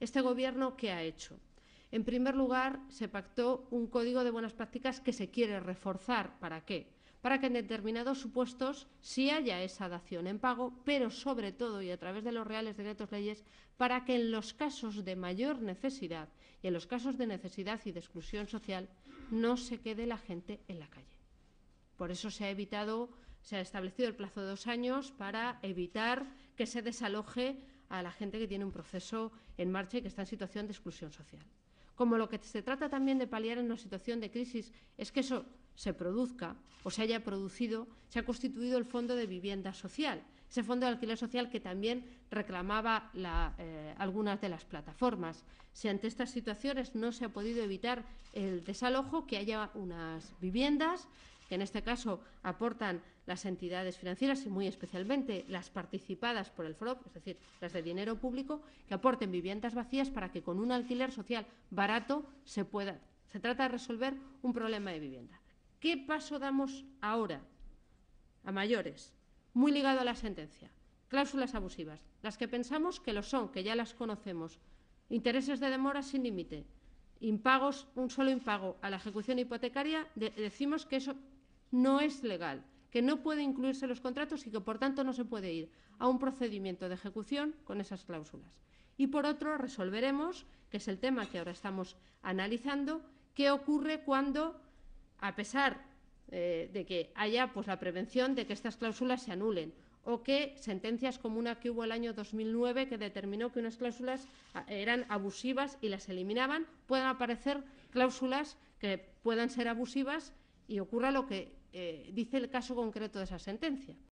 ¿Este Gobierno qué ha hecho? En primer lugar, se pactó un código de buenas prácticas que se quiere reforzar. ¿Para qué? Para que en determinados supuestos sí haya esa dación en pago, pero sobre todo y a través de los reales decretos leyes, para que en los casos de mayor necesidad y en los casos de necesidad y de exclusión social no se quede la gente en la calle. Por eso se ha evitado, se ha establecido el plazo de dos años para evitar que se desaloje a la gente que tiene un proceso en marcha y que está en situación de exclusión social. Como lo que se trata también de paliar en una situación de crisis es que eso se produzca o se haya producido, se ha constituido el Fondo de Vivienda Social, ese Fondo de Alquiler Social que también reclamaba eh, algunas de las plataformas. Si ante estas situaciones no se ha podido evitar el desalojo, que haya unas viviendas que en este caso aportan las entidades financieras y muy especialmente las participadas por el FROP, es decir, las de dinero público, que aporten viviendas vacías para que con un alquiler social barato se pueda. Se trata de resolver un problema de vivienda. ¿Qué paso damos ahora a mayores? Muy ligado a la sentencia. Cláusulas abusivas, las que pensamos que lo son, que ya las conocemos. Intereses de demora sin límite, impagos, un solo impago a la ejecución hipotecaria, decimos que eso no es legal, que no puede incluirse en los contratos y que, por tanto, no se puede ir a un procedimiento de ejecución con esas cláusulas. Y, por otro, resolveremos, que es el tema que ahora estamos analizando, qué ocurre cuando, a pesar eh, de que haya pues, la prevención de que estas cláusulas se anulen o que sentencias como una que hubo el año 2009 que determinó que unas cláusulas ah, eran abusivas y las eliminaban, puedan aparecer cláusulas que puedan ser abusivas y ocurra lo que eh, dice el caso concreto de esa sentencia.